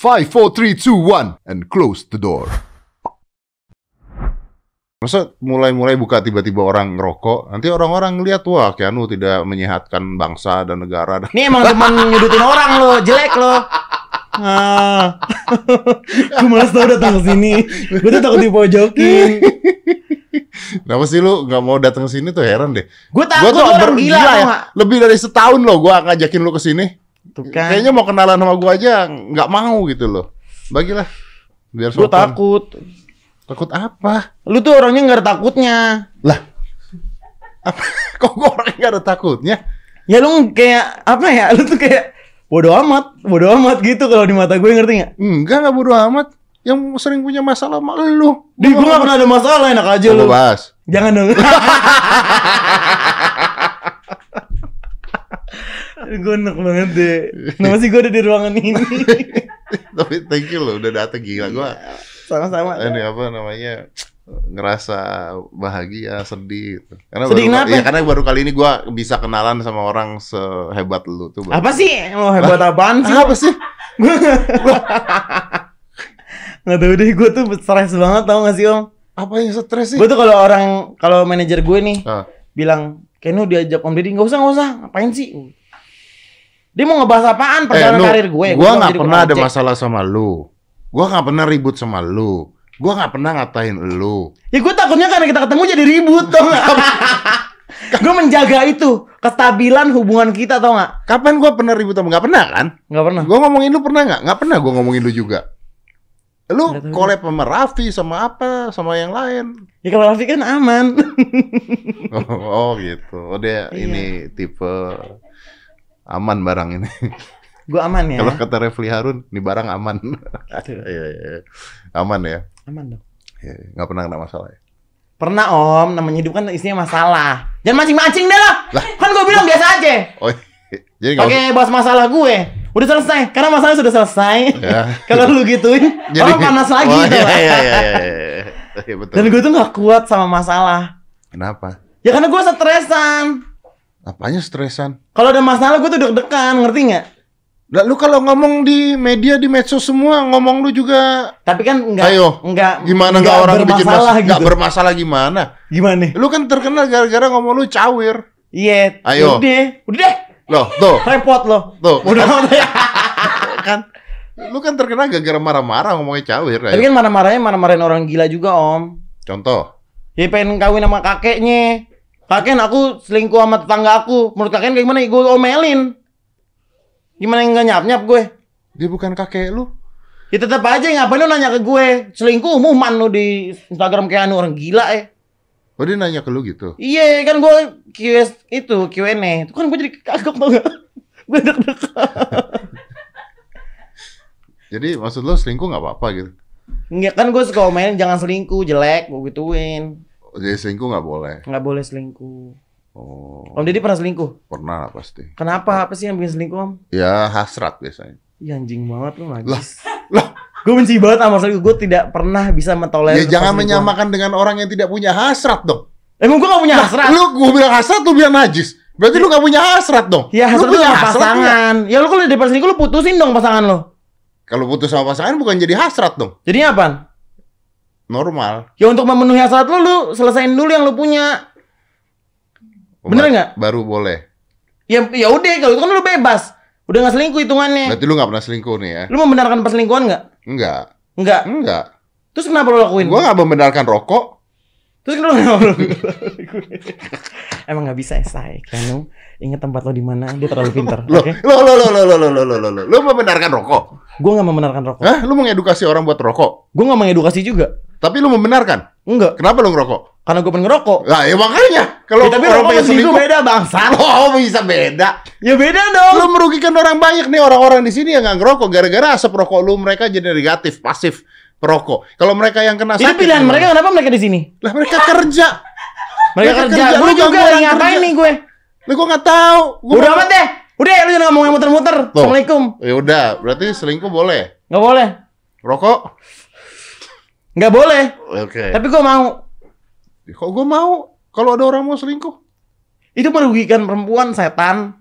5, 4, 3, 2, 1 And close the door Masa mulai-mulai buka tiba-tiba orang ngerokok Nanti orang-orang ngeliat Wah Keanu tidak menyehatkan bangsa dan negara Ini emang temen nyudutin orang lo Jelek lo Ah, gue malas tau datang ke sini. Gue tuh takut dipojokin. Kenapa sih lu gak mau datang ke sini tuh heran deh. Gue takut gua tuh orang gila, gila ya. Lebih dari setahun loh gue ngajakin lu ke sini. Tukang. Kayaknya mau kenalan sama gua aja nggak mau gitu loh. Bagilah. Biar sopan. Gua takut. Takut apa? Lu tuh orangnya nggak ada takutnya. Lah. Apa? Kok gua orangnya nggak ada takutnya? Ya lu kayak apa ya? Lu tuh kayak bodoh amat, bodoh amat gitu kalau di mata gue ngerti nggak? Enggak nggak bodoh amat. Yang sering punya masalah malu. lu. Di gua nggak pernah ada masalah enak aja Kamu lu. Bahas. Jangan dong. gue enak banget deh. Kenapa sih gue ada di ruangan ini? Tapi thank you loh udah dateng gila gue. Iya, sama-sama. Ini apa namanya? ngerasa bahagia sedih gitu. karena sedih baru, kenapa? ya karena baru kali ini gue bisa kenalan sama orang sehebat lu tuh baru. apa sih mau hebat apa sih apa sih nggak tahu deh gue tuh stres banget tau gak sih om apa yang stres sih gue tuh kalau orang kalau manajer gue nih ah. bilang Kenu diajak om Deddy nggak usah nggak usah ngapain sih dia mau ngebahas apaan eh, perjalanan eh, karir gue? Gue gak pernah ada masalah sama lu. Gue gak pernah ribut sama lu. Gue gak pernah ngatain lu. Ya gue takutnya karena kita ketemu jadi ribut dong. Kan- gue menjaga itu kestabilan hubungan kita tau gak Kapan gue pernah ribut sama gak pernah kan? gak pernah. Gue ngomongin lu pernah nggak? Nggak pernah gue ngomongin lu juga. Lu kole sama Raffi sama apa sama yang lain? Ya kalau Raffi kan aman. oh, oh gitu. Oh iya. ini tipe aman barang ini. Gue aman ya. Kalau kata Refli Harun, ini barang aman. Iya, iya, iya. Aman ya. Aman dong. Iya, iya, nggak pernah kena masalah ya. Pernah om, namanya hidup kan isinya masalah. Jangan mancing-mancing deh lah. lah. Kan gue bilang biasa aja. Oh, iya. jadi okay, bahas masalah gue. Udah selesai, karena masalahnya sudah selesai. Ya. Kalau lu gituin, Jadi, orang panas oh, lagi. Oh, iya, iya, iya, iya. Ya, betul. Dan gue tuh gak kuat sama masalah. Kenapa? Ya karena gue stresan. Apanya stresan? Kalau ada masalah gue tuh deg-degan, ngerti nggak? Lah lu kalau ngomong di media di medsos semua ngomong lu juga Tapi kan enggak Ayo, enggak gimana enggak, enggak orang bikin masalah gitu. enggak bermasalah gimana? Gimana? Lu kan terkenal gara-gara ngomong lu cawir. Iya. Yeah, Ayo. Udah, udah deh. Loh, tuh. Repot loh. Tuh. Udah kan lu kan terkenal gara-gara marah-marah ngomongnya cawir. Ayo. Tapi kan marah-marahnya marah-marahin orang gila juga, Om. Contoh. Dia ya, pengen kawin sama kakeknya. Kakek aku selingkuh sama tetangga aku. Menurut kakek gimana? Gue omelin. Gimana yang gak nyap-nyap gue? Dia bukan kakek lu. Ya tetap aja ngapain lu nanya ke gue? Selingkuh umuman lu di Instagram kayak anu orang gila eh. Oh dia nanya ke lu gitu? Iya kan gue QS itu Q&A. Itu kan gue jadi kagok tau gak? gue deg jadi maksud lu selingkuh gak apa-apa gitu? Enggak kan gue suka main jangan selingkuh jelek gue gituin. Jadi selingkuh nggak boleh. Nggak boleh selingkuh. Oh. Om Deddy pernah selingkuh? Pernah pasti. Kenapa? Apa sih yang bikin selingkuh Om? Ya hasrat biasanya. Iya anjing banget lu lagi. Lah, lah. Gue benci banget sama selingkuh. Gue tidak pernah bisa mentolerir. Ya jangan menyamakan dengan orang yang tidak punya hasrat dong. Emang gue gak punya hasrat? Lu gue bilang hasrat, tuh bilang najis. Berarti ya. lu gak punya hasrat dong? Ya hasrat lu punya hasrat pasangan. Ya, ya lu kalau di depan selingkuh lu putusin dong pasangan lo. Kalau putus sama pasangan bukan jadi hasrat dong. Jadi apa? normal. Ya untuk memenuhi hasrat lu, lu selesain dulu yang lu punya. Umat, Bener nggak? Baru boleh. Ya ya udah kalau itu kan lu bebas. Udah nggak selingkuh hitungannya. Berarti lu nggak pernah selingkuh nih ya? Lu membenarkan perselingkuhan nggak? Enggak. Enggak. Enggak. Terus kenapa lu lakuin? Gua nggak membenarkan rokok. Terus kenapa lu Emang nggak bisa ya, Kanu, inget tempat lo di mana? Dia terlalu pintar. Lo, lo, lo, lo, lo, lo, lo, lo, lo, lo, lo, membenarkan rokok? Gue nggak membenarkan rokok. Hah? Lu mengedukasi orang buat rokok? Gue nggak mengedukasi juga. Tapi lu membenarkan? Enggak. Kenapa lu ngerokok? karena gue pengen ngerokok. Lah, ya makanya. Kalau ya, tapi orang pengen selingkuh beda bangsa. Oh, bisa beda. Ya beda dong. Lu merugikan orang banyak nih orang-orang di sini yang nggak ngerokok gara-gara asap rokok lu mereka jadi negatif, pasif perokok. Kalau mereka yang kena sakit. Tapi pilihan mereka kenapa mereka di sini? Lah mereka kerja. Mereka, kerja. kerja. Gue juga lagi ngapain nih gue? Lu gue nggak tahu. Gua udah amat deh. Udah ya, lu jangan ngomong yang muter-muter. Assalamualaikum. Ya udah, berarti selingkuh boleh. Gak boleh. Rokok? Nggak boleh. Okay. Tapi gue mau. Ya, kok gue mau? Kalau ada orang mau selingkuh? Itu merugikan perempuan, setan.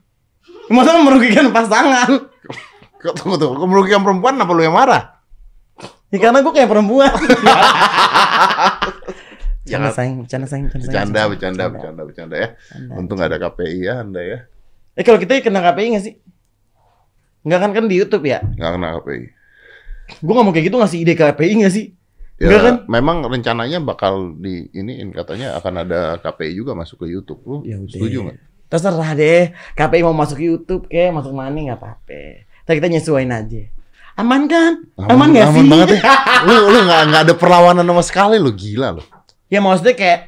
Masa merugikan pasangan? Kok tunggu tuh, kok merugikan perempuan apa lu yang marah? Ya karena gue kayak perempuan. Jangan sayang, bercanda sayang, bercanda, bercanda, bercanda, bercanda, ya. Canda. Untung gak ada KPI ya Anda ya. Eh kalau kita kena KPI gak sih? Enggak kan kan di YouTube ya? Enggak kena KPI. Gue gak mau kayak gitu ngasih ide KPI gak sih? Ya, kan? Memang rencananya bakal di ini katanya akan ada KPI juga masuk ke YouTube. Lu ya setuju nggak? Terserah deh. KPI mau masuk YouTube ke masuk mana nggak apa-apa. Tapi kita nyesuaiin aja. Aman kan? Aman, aman gak aman sih? Banget ya. lu lu gak, gak ada perlawanan sama sekali lu gila lu. Ya maksudnya kayak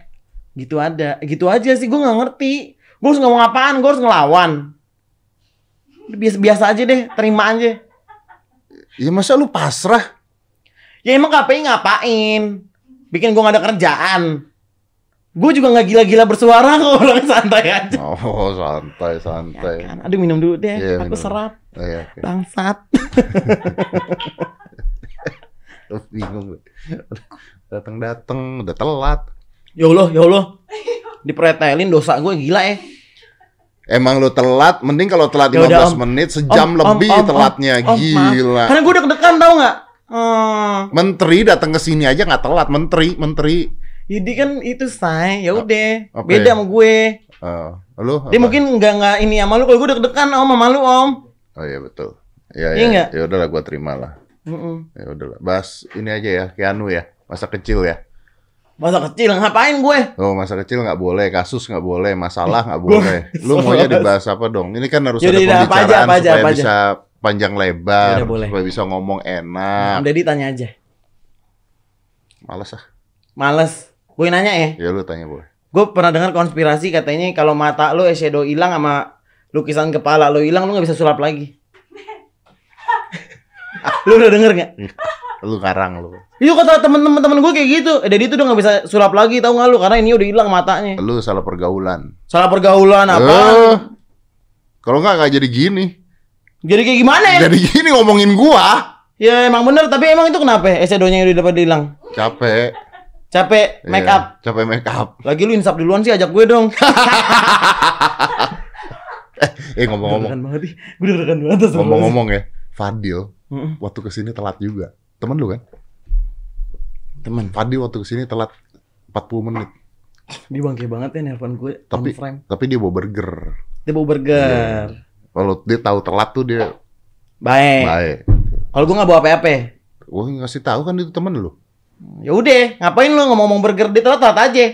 gitu ada, gitu aja sih gue gak ngerti. Gue harus ngomong apaan? Gue harus ngelawan. Biasa biasa aja deh, terima aja. Ya masa lu pasrah? Ya emang KPI ngapain? Bikin gue gak ada kerjaan. Gue juga gak gila-gila bersuara kok orang santai aja. Oh santai santai. Ya kan? Aduh minum dulu deh. Yeah, Aku minum. serap. Oh, yeah, okay. Bangsat. bingung datang datang udah telat ya allah ya allah dipretelin dosa gue gila ya eh. Emang lu telat, mending kalau telat Yaudah, 15 menit, sejam om, lebih om, om, telatnya, om, gila. Karena gue udah kedekan tau nggak? Hmm. Menteri datang ke sini aja nggak telat, menteri, menteri. Jadi kan itu say, ya udah. Okay. Beda sama gue. Uh, lu apa? Dia mungkin nggak nggak ini ya malu kalau gue deg-degan om sama malu om. Oh iya betul. Ya iya. Ya, ya udahlah gue terima lah. Mm -mm. Ya udahlah. Bahas ini aja ya, Keanu ya. Masa kecil ya. Masa kecil ngapain gue? Oh, masa kecil nggak boleh, kasus nggak boleh, masalah nggak boleh. Lu maunya dibahas apa dong? Ini kan harus Yaudah, ada pembicaraan apa aja, apa aja, supaya apa aja. bisa panjang lebar Yaudah, boleh. supaya bisa ngomong enak. Om Deddy tanya aja. Males ah. Males. Gue nanya ya. Ya lu tanya boleh. Gue pernah dengar konspirasi katanya kalau mata lu eyeshadow eh, hilang sama lukisan kepala lu hilang lu gak bisa sulap lagi. lu udah denger gak? Iya. lu karang lu. Iya kata temen-temen temen gue kayak gitu. Eh, Dedi itu udah gak bisa sulap lagi tau gak lu karena ini udah hilang matanya. Lu salah pergaulan. Salah pergaulan apa? Eh, kalau nggak nggak jadi gini. Jadi kayak gimana ya? Jadi gini ngomongin gua. Ya emang bener, tapi emang itu kenapa? Ya? Esedonya yang udah dapat hilang. Capek. Capek iya, make up. Capek make up. Lagi lu insap duluan sih ajak gue dong. Eh, eh ngomong-ngomong. Gue udah banget. Ngomong-ngomong ya, Fadil mm waktu kesini telat juga. Temen lu kan? Temen. Fadil waktu kesini telat 40 menit. Dia bangke banget ya nelpon gue tapi, Tapi dia bawa burger. Dia bawa burger. Yeah. Kalau dia tahu telat tuh dia baik. Baik. Kalau gue nggak bawa apa-apa. Gue ngasih tahu kan itu temen lu. Ya udah, ngapain lu ngomong-ngomong burger dia telat telat aja.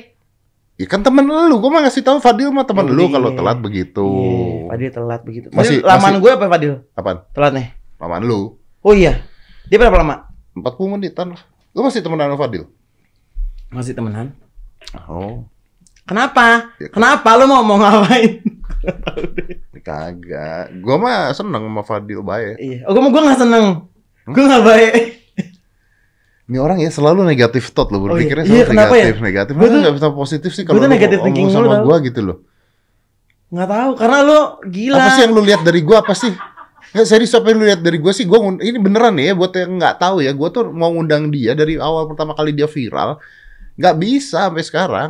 Iya kan temen lu, gue mah ngasih tahu Fadil mah temen Yaudah. lu iya. kalau telat begitu. Iya, Fadil telat begitu. Masih, Fadil, laman masih... gue apa Fadil? Apaan? Telat nih. Laman lu. Oh iya. Dia berapa lama? 40 menitan lah. Lu masih temenan sama Fadil? Masih temenan. Oh. Kenapa? Ya, kan? Kenapa lu mau mau ngapain? Kagak. Gua mah seneng sama Fadil baik. Iya. Oh, gua mah gua gak seneng. Hmm? Gua gak baik. Ini orang ya selalu negatif thought lo oh, berpikirnya oh, iya. selalu iya, negatif, ya? negatif. Gue tuh gak bisa positif sih kalau negatif thinking sama gue gitu loh. Gak tahu karena lo gila. Apa sih yang lo lihat dari gue apa sih? Ya serius apa yang lo lihat dari gue sih gue ini beneran ya buat yang nggak tahu ya gue tuh mau ngundang dia dari awal pertama kali dia viral nggak bisa sampai sekarang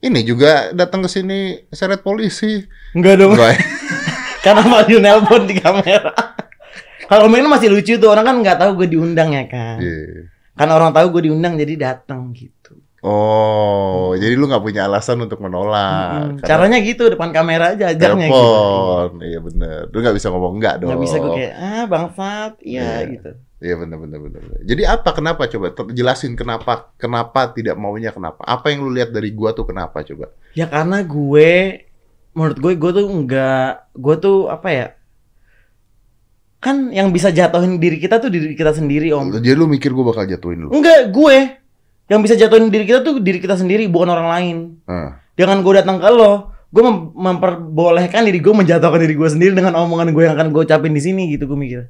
ini juga datang ke sini seret polisi. Enggak dong. Enggak. Karena maju nelpon di kamera. Kalau main masih lucu tuh orang kan nggak tahu gue diundang ya kan. Yeah. Karena orang tahu gue diundang jadi datang gitu. Oh, hmm. jadi lu nggak punya alasan untuk menolak. Hmm. Caranya gitu depan kamera aja ajaknya gitu. Iya bener. Lu nggak bisa ngomong enggak dong. Nggak bisa gue kayak ah bangsat, iya yeah. gitu. Iya benar benar benar. Jadi apa kenapa coba jelasin kenapa kenapa tidak maunya kenapa? Apa yang lu lihat dari gua tuh kenapa coba? Ya karena gue menurut gue gue tuh enggak gue tuh apa ya? Kan yang bisa jatuhin diri kita tuh diri kita sendiri, Om. Jadi lu mikir gue bakal jatuhin lu? Enggak, gue. Yang bisa jatuhin diri kita tuh diri kita sendiri, bukan orang lain. Hmm. Jangan gue datang ke lo, gue mem memperbolehkan diri gue menjatuhkan diri gue sendiri dengan omongan gue yang akan gue ucapin di sini gitu gue mikir.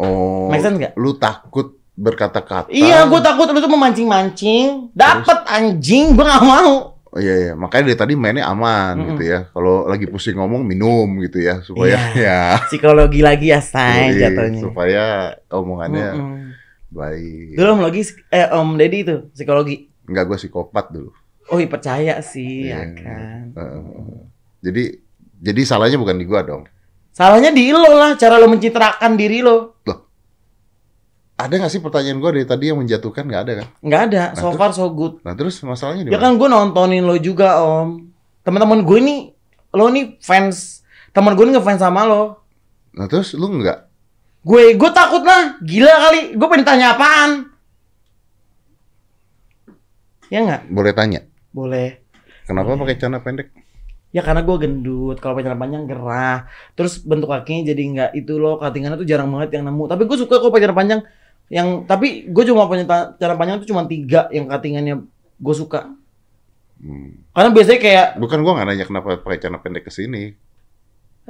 Oh. Make sense gak? Lu takut berkata-kata. Iya, gue takut lu tuh memancing-mancing. Dapat anjing, gue gak mau. Oh, iya iya, makanya dari tadi mainnya aman mm -hmm. gitu ya. Kalau lagi pusing ngomong minum gitu ya supaya iya. ya psikologi lagi ya say Jadi, jatuhnya. Supaya omongannya mm -hmm. baik. Dulu lagi eh om Dedi itu psikologi. Enggak gue psikopat dulu. Oh iya percaya sih yeah. ya iya. kan. Uh, jadi jadi salahnya bukan di gua dong. Salahnya di lo lah, cara lo mencitrakan diri lo. Loh. Ada gak sih pertanyaan gue dari tadi yang menjatuhkan? Gak ada kan? Gak ada. Nah, so nah, far so good. Nah terus masalahnya di Ya kan gue nontonin lo juga om. Teman-teman gue ini, lo nih fans. Teman gue ini ngefans sama lo. Nah terus lo gak? Gue, gue takut lah. Gila kali. Gue pengen tanya apaan. Ya gak? Boleh tanya? Boleh. Kenapa pakai celana pendek? ya karena gue gendut kalau pacaran panjang gerah terus bentuk kakinya jadi nggak itu loh katingannya tuh jarang banget yang nemu tapi gue suka kalau pacaran panjang yang tapi gue cuma pacaran panjang itu cuma tiga yang katingannya gue suka hmm. karena biasanya kayak bukan gue nggak nanya kenapa pakai celana pendek ke sini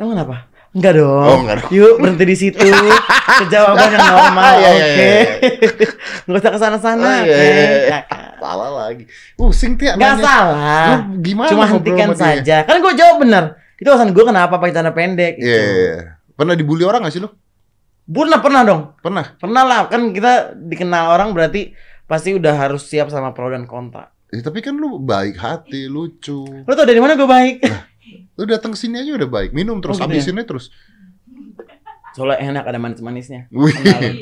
emang kenapa Enggak dong. Oh, enggak dong. Yuk berhenti di situ. Kejawaban yang normal. Iya, iya, oke. Enggak iya, usah kesana sana-sana. Oh, iya. Nah, salah lagi. Uh, Sing Gak salah. Lu gimana Cuma hentikan saja. Kan gue jawab bener. Itu alasan gue kenapa pakai celana pendek. Gitu. Iya. Yeah, yeah. Pernah dibully orang gak sih lu? Pernah, pernah dong. Pernah? Pernah lah. Kan kita dikenal orang berarti pasti udah harus siap sama pro dan kontra. Ya, tapi kan lu baik hati, lucu. Lu tau dari mana gue baik? Nah, lu datang sini aja udah baik. Minum terus, oh, gitu ya? terus. Soalnya enak ada manis-manisnya. Wih,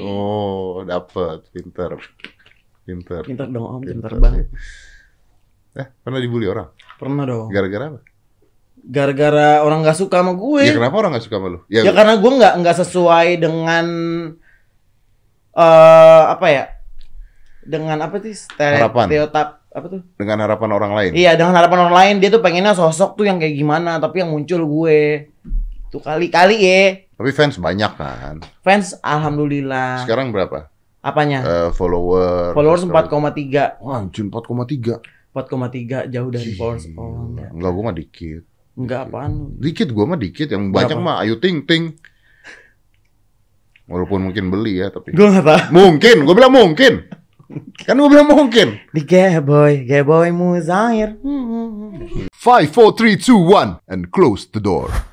oh, dapet. Pinter. Pinter. Pinter dong om, pinter, pinter banget. Eh, pernah dibully orang? Pernah dong. Gara-gara apa? Gara-gara orang gak suka sama gue. Ya kenapa orang gak suka sama lu? Ya, ya karena gue gak, gak sesuai dengan... uh, apa ya? Dengan apa sih? Teotap? apa tuh? Dengan harapan orang lain. Iya, dengan harapan orang lain dia tuh pengennya sosok tuh yang kayak gimana, tapi yang muncul gue. Tuh kali-kali ya. Tapi fans banyak kan. Fans alhamdulillah. Sekarang berapa? Apanya? Uh, follower. Followers 4,3. Wah, anjing 4,3. 4,3 jauh dari Gila. followers. Oh, enggak. gua mah dikit. Enggak apaan? Dikit gua mah dikit, yang banyak mah ayu ting ting. Walaupun mungkin beli ya, tapi. Gua enggak tahu. Mungkin, gua bilang mungkin. kan gua bilang mungkin. Di Geboy, boy, Muzair. 5 4 3 2 1 and close the door.